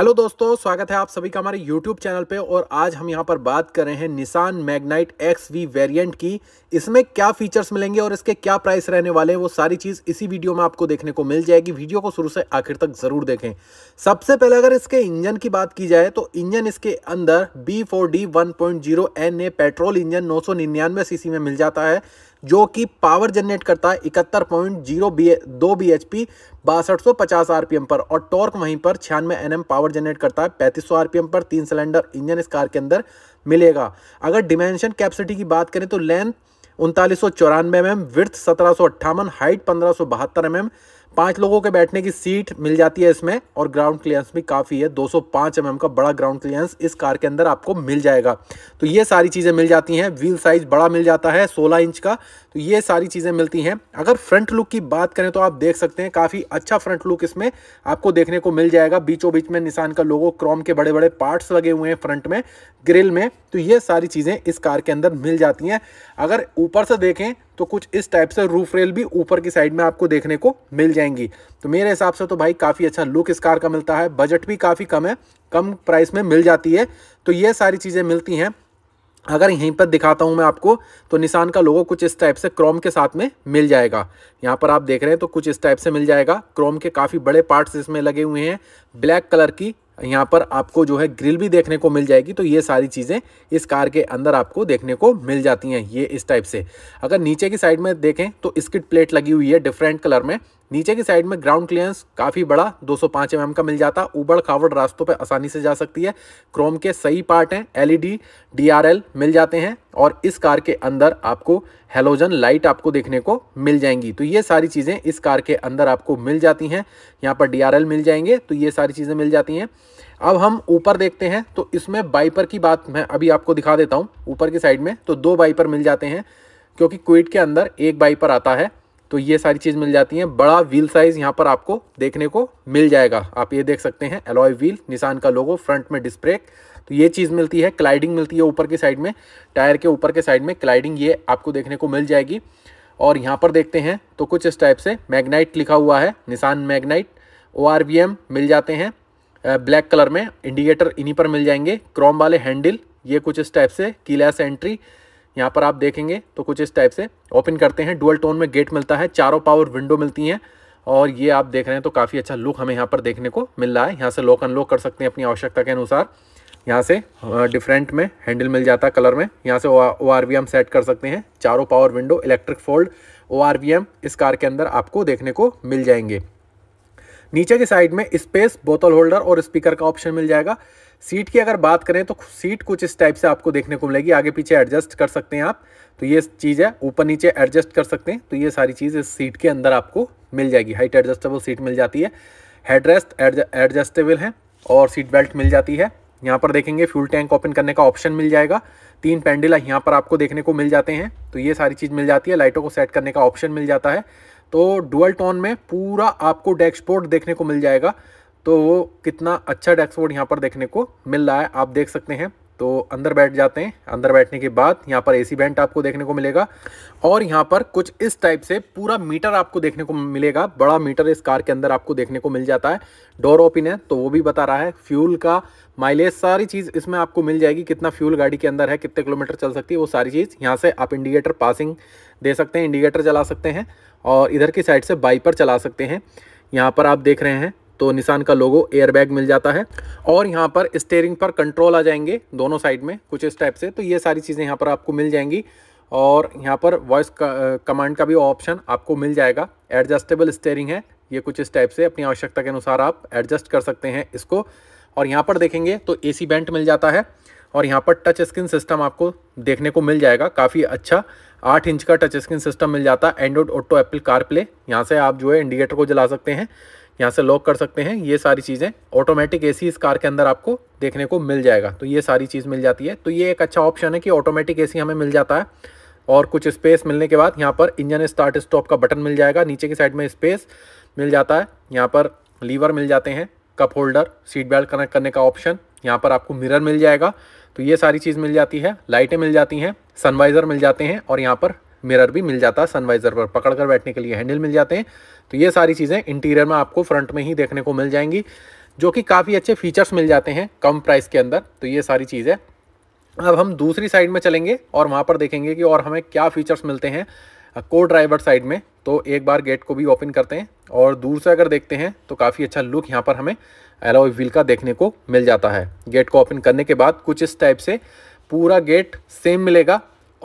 hello दोस्तों स्वागत है आप सभी का हमारे यूट्यूब चैनल पे और आज हम यहां पर बात कर रहे हैं Nissan Magnite X V variant की इसमें क्या फीचर्स मिलेंगे और इसके क्या प्राइस रहने वाले हैं वो सारी चीज़ इसी वीडियो में आपको देखने को मिल जाएगी वीडियो को शुरू से आखिर तक ज़रूर देखें सबसे पहले अगर इसके इंजन की बात की जाए तो इंजन इसके अंदर B four D petrol engine नौ सीसी में मिल जाता है जो कि पावर जनरेट करता है इकहत्तर पॉइंट जीरो बी दो बी एच पी बासठ सौ पचास आर पी एम पर और टॉर्क वहीं पर छियानवे एन एम पावर जनरेट करता है पैंतीस सौ आर पी एम पर तीन सिलेंडर इंजन इस कार के अंदर मिलेगा अगर डिमेंशन कैपेसिटी की बात करें तो लेंथ उनतालीस सौ चौरानवे एम एम विर्थ सत्रह सौ अट्ठावन हाइट पंद्रह सौ बहत्तर एम एम पाँच लोगों के बैठने की सीट मिल जाती है इसमें और ग्राउंड क्लियरेंस भी काफ़ी है 205 सौ mm का बड़ा ग्राउंड क्लियरेंस इस कार के अंदर आपको मिल जाएगा तो ये सारी चीज़ें मिल जाती हैं व्हील साइज बड़ा मिल जाता है 16 इंच का तो ये सारी चीज़ें मिलती हैं अगर फ्रंट लुक की बात करें तो आप देख सकते हैं काफ़ी अच्छा फ्रंट लुक इसमें आपको देखने को मिल जाएगा बीचों बीच में निशान का लोगो क्रॉम के बड़े बड़े पार्ट्स लगे हुए हैं फ्रंट में ग्रिल में तो ये सारी चीज़ें इस कार के अंदर मिल जाती हैं अगर ऊपर से देखें तो कुछ इस टाइप से रूफ रेल भी ऊपर की साइड में आपको देखने को मिल जाएंगी तो मेरे हिसाब से तो भाई काफ़ी अच्छा लुक इस कार का मिलता है बजट भी काफ़ी कम है कम प्राइस में मिल जाती है तो ये सारी चीज़ें मिलती हैं अगर यहीं पर दिखाता हूं मैं आपको तो निशान का लोगो कुछ इस टाइप से क्रोम के साथ में मिल जाएगा यहां पर आप देख रहे हैं तो कुछ इस टाइप से मिल जाएगा क्रोम के काफ़ी बड़े पार्ट्स इसमें लगे हुए हैं ब्लैक कलर की यहाँ पर आपको जो है ग्रिल भी देखने को मिल जाएगी तो ये सारी चीज़ें इस कार के अंदर आपको देखने को मिल जाती हैं ये इस टाइप से अगर नीचे की साइड में देखें तो स्किट प्लेट लगी हुई है डिफरेंट कलर में नीचे की साइड में ग्राउंड क्लियरेंस काफ़ी बड़ा 205 एम mm का मिल जाता उबड़ खावड़ रास्तों पर आसानी से जा सकती है क्रोम के सही पार्ट हैं एलईडी डीआरएल e मिल जाते हैं और इस कार के अंदर आपको हेलोजन लाइट आपको देखने को मिल जाएंगी तो ये सारी चीज़ें इस कार के अंदर आपको मिल जाती हैं यहाँ पर डी मिल जाएंगे तो ये सारी चीज़ें मिल जाती हैं अब हम ऊपर देखते हैं तो इसमें बाइपर की बात मैं अभी आपको दिखा देता हूँ ऊपर की साइड में तो दो बाइपर मिल जाते हैं क्योंकि क्विट के अंदर एक बाइपर आता है तो ये सारी चीज़ मिल जाती हैं बड़ा व्हील साइज़ यहाँ पर आपको देखने को मिल जाएगा आप ये देख सकते हैं एलॉय व्हील निशान का लोगो फ्रंट में डिस्प्रेक तो ये चीज़ मिलती है क्लाइडिंग मिलती है ऊपर की साइड में टायर के ऊपर के साइड में क्लाइडिंग ये आपको देखने को मिल जाएगी और यहाँ पर देखते हैं तो कुछ इस टाइप से मैगनाइट लिखा हुआ है निशान मैगनाइट ओ मिल जाते हैं ब्लैक कलर में इंडिकेटर इन्हीं पर मिल जाएंगे क्रोम वाले हैंडल ये कुछ इस टाइप से कीलैस एंट्री यहाँ पर आप देखेंगे तो कुछ इस टाइप से ओपन करते हैं डुअल टोन में गेट मिलता है चारों पावर विंडो मिलती हैं और ये आप देख रहे हैं तो काफ़ी अच्छा लुक हमें यहाँ पर देखने को मिल रहा है यहाँ से लॉक अनलॉक कर सकते हैं अपनी आवश्यकता के अनुसार यहाँ से डिफरेंट में हैंडल मिल जाता है कलर में यहाँ से O R V M set कर सकते हैं चारों power window electric fold O R V M इस कार के अंदर आपको देखने को मिल जाएंगे नीचे के साइड में स्पेस बोतल होल्डर और स्पीकर का ऑप्शन मिल जाएगा सीट की अगर बात करें तो सीट कुछ इस टाइप से आपको देखने को मिलेगी आगे पीछे एडजस्ट कर सकते हैं आप तो ये चीज़ है ऊपर नीचे एडजस्ट कर सकते हैं तो ये सारी चीज़ इस सीट के अंदर आपको मिल जाएगी हाइट एडजस्टेबल सीट मिल जाती है हेडरेस्ट एडजस्टेबल है और सीट बेल्ट मिल जाती है यहाँ पर देखेंगे फ्यूल टैंक ओपन करने का ऑप्शन मिल जाएगा तीन पेंडिला यहाँ पर आपको देखने को मिल जाते हैं तो ये सारी चीज़ मिल जाती है लाइटों को सेट करने का ऑप्शन मिल जाता है तो डुअल टोन में पूरा आपको डैशबोर्ड देखने को मिल जाएगा तो वो कितना अच्छा डैक्सबोर्ड यहाँ पर देखने को मिल रहा है आप देख सकते हैं तो अंदर बैठ जाते हैं अंदर बैठने के बाद यहाँ पर एसी वेंट आपको देखने को मिलेगा और यहाँ पर कुछ इस टाइप से पूरा मीटर आपको देखने को मिलेगा बड़ा मीटर इस कार के अंदर आपको देखने को मिल जाता है डोर ओपन है तो वो भी बता रहा है फ्यूल का माइलेज सारी चीज़ इसमें आपको मिल जाएगी कितना फ्यूल गाड़ी के अंदर है कितने किलोमीटर चल सकती है वो सारी चीज़ यहाँ से आप इंडिकेटर पासिंग दे सकते हैं इंडिकेटर चला सकते हैं और इधर की साइड से बाइपर चला सकते हैं यहाँ पर आप देख रहे हैं तो निशान का लोगो एयरबैग मिल जाता है और यहाँ पर स्टेयरिंग पर कंट्रोल आ जाएंगे दोनों साइड में कुछ इस टाइप से तो ये सारी चीज़ें यहाँ पर आपको मिल जाएंगी और यहाँ पर वॉइस कमांड का भी ऑप्शन आपको मिल जाएगा एडजस्टेबल स्टेयरिंग है ये कुछ इस टाइप से अपनी आवश्यकता के अनुसार आप एडजस्ट कर सकते हैं इसको और यहाँ पर देखेंगे तो ए सी मिल जाता है और यहाँ पर टच स्क्रीन सिस्टम आपको देखने को मिल जाएगा काफ़ी अच्छा आठ इंच का टच स्क्रीन सिस्टम मिल जाता है Android Auto Apple CarPlay यहाँ से आप जो है इंडिकेटर को जला सकते हैं यहाँ से लॉक कर सकते हैं ये सारी चीज़ें ऑटोमेटिक एसी इस कार के अंदर आपको देखने को मिल जाएगा तो ये सारी चीज़ मिल जाती है तो ये एक अच्छा ऑप्शन है कि ऑटोमेटिक एसी हमें मिल जाता है और कुछ स्पेस मिलने के बाद यहाँ पर इंजन स्टार्ट स्टॉप का बटन मिल जाएगा नीचे की साइड में स्पेस मिल जाता है यहाँ पर लीवर मिल जाते हैं cup holder seat belt connect करने का ऑप्शन यहाँ पर आपको मिरर मिल जाएगा तो ये सारी चीज़ मिल जाती है लाइटें मिल जाती हैं सनवाइज़र मिल जाते हैं और यहाँ पर मिरर भी मिल जाता है सनवाइज़र पर पकड़ कर बैठने के लिए हैंडल मिल जाते हैं तो ये सारी चीज़ें इंटीरियर में आपको फ्रंट में ही देखने को मिल जाएंगी जो कि काफ़ी अच्छे फीचर्स मिल जाते हैं कम प्राइस के अंदर तो ये सारी चीज़ें अब हम दूसरी साइड में चलेंगे और वहाँ पर देखेंगे कि और हमें क्या फीचर्स मिलते हैं को ड्राइवर साइड में तो एक बार गेट को भी ओपन करते हैं और दूर से अगर देखते हैं तो काफ़ी अच्छा लुक यहाँ पर हमें एलॉय व्हील का देखने को मिल जाता है गेट को ओपन करने के बाद कुछ इस टाइप से पूरा गेट सेम मिलेगा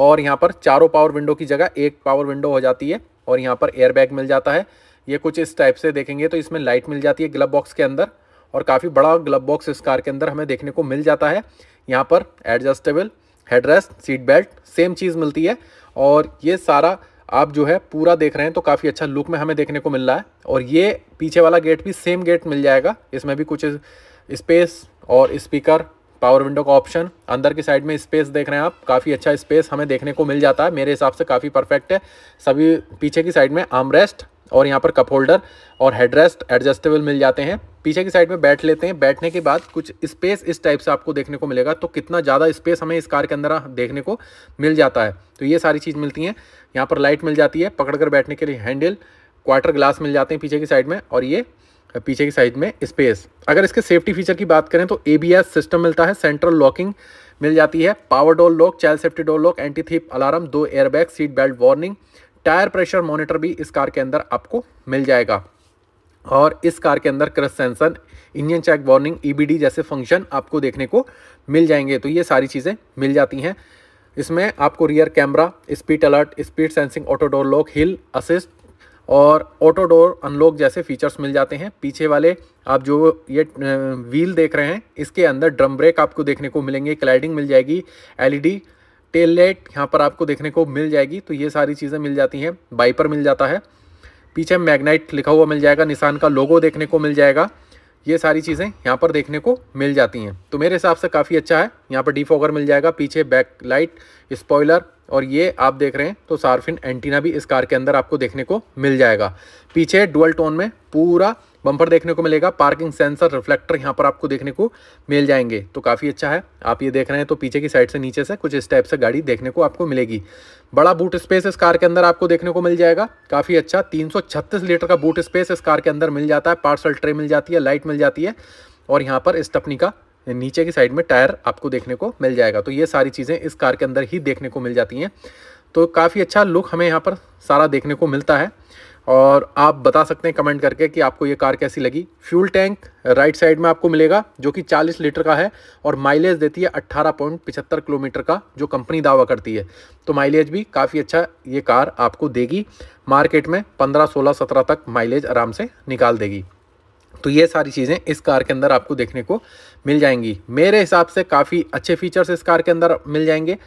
और यहाँ पर चारों पावर विंडो की जगह एक पावर विंडो हो जाती है और यहाँ पर एयरबैग मिल जाता है ये कुछ इस टाइप से देखेंगे तो इसमें लाइट मिल जाती है ग्लब बॉक्स के अंदर और काफ़ी बड़ा ग्लब बॉक्स इस कार के अंदर हमें देखने को मिल जाता है यहाँ पर adjustable headrest seat belt same चीज़ मिलती है और ये सारा आप जो है पूरा देख रहे हैं तो काफ़ी अच्छा लुक में हमें देखने को मिल रहा है और ये पीछे वाला गेट भी सेम गेट मिल जाएगा इसमें भी कुछ स्पेस और स्पीकर पावर विंडो का ऑप्शन अंदर की साइड में स्पेस देख रहे हैं आप काफ़ी अच्छा स्पेस हमें देखने को मिल जाता है मेरे हिसाब से काफ़ी परफेक्ट है सभी पीछे की साइड में आमरेस्ट और यहाँ पर कप होल्डर और हेडरेस्ट एडजस्टेबल मिल जाते हैं पीछे की साइड में बैठ लेते हैं बैठने के बाद कुछ स्पेस इस टाइप से आपको देखने को मिलेगा तो कितना ज़्यादा स्पेस हमें इस कार के अंदर देखने को मिल जाता है तो ये सारी चीज़ मिलती हैं यहाँ पर लाइट मिल जाती है पकड़ कर बैठने के लिए हैंडल क्वार्टर ग्लास मिल जाते हैं पीछे की साइड में और ये पीछे की साइड में स्पेस अगर इसके सेफ्टी फीचर की बात करें तो ए सिस्टम मिलता है सेंट्रल लॉकिंग मिल जाती है power door lock child safety door lock anti theft alarm दो airbag seat belt warning tyre pressure monitor भी इस कार के अंदर आपको मिल जाएगा और इस कार के अंदर crash sensor engine check warning EBD e जैसे फंक्शन आपको देखने को मिल जाएंगे तो ये सारी चीज़ें मिल जाती हैं इसमें आपको rear camera speed alert speed sensing auto door lock hill assist और ऑटो डोर अनलॉक जैसे फीचर्स मिल जाते हैं पीछे वाले आप जो ये व्हील देख रहे हैं इसके अंदर ड्रम ब्रेक आपको देखने को मिलेंगे क्लाइडिंग मिल जाएगी एलईडी टेल लाइट यहाँ पर आपको देखने को मिल जाएगी तो ये सारी चीज़ें मिल जाती हैं बाइपर मिल जाता है पीछे मैग्नाइट लिखा हुआ मिल जाएगा निशान का लोगो देखने को मिल जाएगा ये सारी चीज़ें यहाँ पर देखने को मिल जाती हैं तो मेरे हिसाब से काफ़ी अच्छा है यहाँ पर डीफॉगर मिल जाएगा पीछे बैक लाइट स्पॉयलर और ये आप देख रहे हैं तो सार्फिन एंटीना भी इस कार के अंदर आपको देखने को मिल जाएगा पीछे डुअल टोन में पूरा बम्पर देखने को मिलेगा पार्किंग सेंसर रिफ्लेक्टर यहाँ पर आपको देखने को मिल जाएंगे तो काफ़ी अच्छा है आप ये देख रहे हैं तो पीछे की साइड से नीचे से कुछ इस टाइप से गाड़ी देखने को आपको मिलेगी बड़ा बूट स्पेस इस कार के अंदर आपको देखने को मिल जाएगा काफ़ी अच्छा तीन लीटर का बूट स्पेस इस कार के अंदर मिल जाता है पार्सल ट्रे मिल जाती है लाइट मिल जाती है और यहाँ पर स्टपनी का नीचे की साइड में टायर आपको देखने को मिल जाएगा तो ये सारी चीज़ें इस कार के अंदर ही देखने को मिल जाती हैं तो काफ़ी अच्छा लुक हमें यहाँ पर सारा देखने को मिलता है और आप बता सकते हैं कमेंट करके कि आपको ये कार कैसी लगी फ्यूल टैंक राइट साइड में आपको मिलेगा जो कि 40 लीटर का है और माइलेज देती है अट्ठारह किलोमीटर का जो कंपनी दावा करती है तो माइलेज भी काफ़ी अच्छा ये कार आपको देगी मार्केट में 15, 16, 17 तक माइलेज आराम से निकाल देगी तो ये सारी चीज़ें इस कार के अंदर आपको देखने को मिल जाएंगी मेरे हिसाब से काफ़ी अच्छे फीचर्स इस कार के अंदर मिल जाएंगे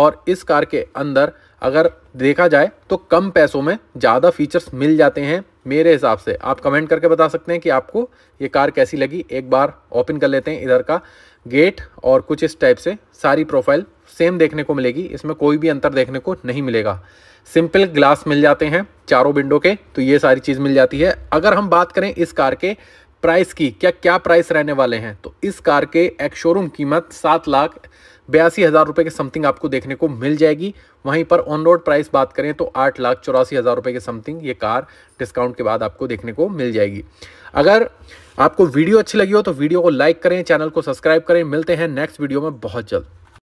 और इस कार के अंदर अगर देखा जाए तो कम पैसों में ज़्यादा फीचर्स मिल जाते हैं मेरे हिसाब से आप कमेंट करके बता सकते हैं कि आपको ये कार कैसी लगी एक बार ओपन कर लेते हैं इधर का गेट और कुछ इस टाइप से सारी प्रोफाइल सेम देखने को मिलेगी इसमें कोई भी अंतर देखने को नहीं मिलेगा सिंपल ग्लास मिल जाते हैं चारों विंडो के तो ये सारी चीज़ मिल जाती है अगर हम बात करें इस कार के प्राइस की क्या क्या प्राइस रहने वाले हैं तो इस कार के एक शोरूम कीमत सात लाख बयासी हज़ार रुपये के समथिंग आपको देखने को मिल जाएगी वहीं पर ऑन रोड प्राइस बात करें तो आठ लाख चौरासी हज़ार रुपये के समथिंग ये कार डिस्काउंट के बाद आपको देखने को मिल जाएगी अगर आपको वीडियो अच्छी लगी हो तो वीडियो को लाइक करें चैनल को सब्सक्राइब करें मिलते हैं नेक्स्ट वीडियो में बहुत जल्द